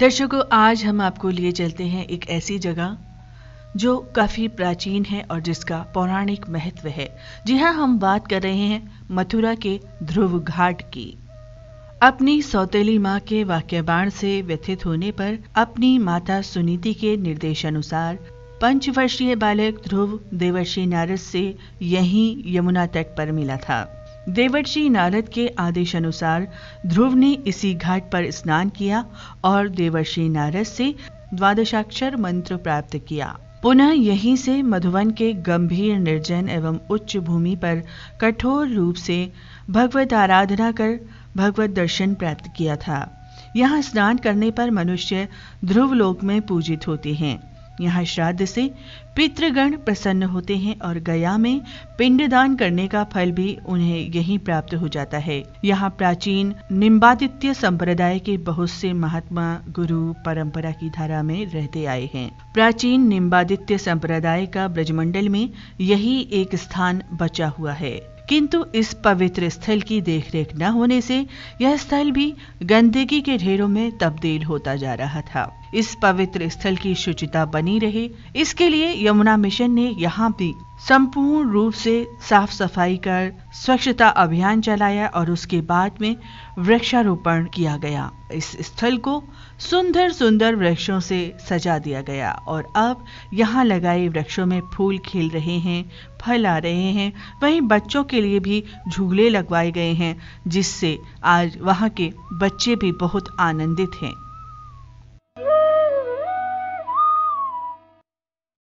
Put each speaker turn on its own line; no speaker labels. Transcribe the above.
दर्शकों आज हम आपको लिए चलते हैं एक ऐसी जगह जो काफ़ी प्राचीन है और जिसका पौराणिक महत्व है जी हाँ हम बात कर रहे हैं मथुरा के ध्रुव घाट की अपनी सौतेली माँ के वाक्यबाण से व्यथित होने पर अपनी माता सुनीति के निर्देशानुसार पंचवर्षीय बालक ध्रुव देवर्षि नारद से यहीं यमुना तट पर मिला था देवर्षि नारद के आदेश अनुसार ध्रुव ने इसी घाट पर स्नान किया और देवर्षि नारद से द्वादशाक्षर मंत्र प्राप्त किया पुनः यहीं से मधुवन के गंभीर निर्जन एवं उच्च भूमि पर कठोर रूप से भगवत आराधना कर भगवत दर्शन प्राप्त किया था यहाँ स्नान करने पर मनुष्य ध्रुव लोक में पूजित होते हैं यहाँ श्राद्ध से पितृगण प्रसन्न होते हैं और गया में पिंडदान करने का फल भी उन्हें यहीं प्राप्त हो जाता है यहाँ प्राचीन निम्बादित्य संप्रदाय के बहुत से महात्मा गुरु परंपरा की धारा में रहते आए हैं प्राचीन निम्बादित्य संप्रदाय का ब्रजमंडल में यही एक स्थान बचा हुआ है किंतु इस पवित्र स्थल की देखरेख न होने से यह स्थल भी गंदगी के ढेरों में तब्दील होता जा रहा था इस पवित्र स्थल की शुचिता बनी रहे इसके लिए यमुना मिशन ने यहाँ भी संपूर्ण रूप से साफ सफाई कर स्वच्छता अभियान चलाया और उसके बाद में वृक्षारोपण किया गया इस स्थल को सुंदर सुंदर वृक्षों से सजा दिया गया और अब यहाँ लगाए वृक्षों में फूल खिल रहे हैं फल आ रहे हैं वहीं बच्चों के लिए भी झूले लगवाए गए हैं जिससे आज वहाँ के बच्चे भी बहुत आनंदित हैं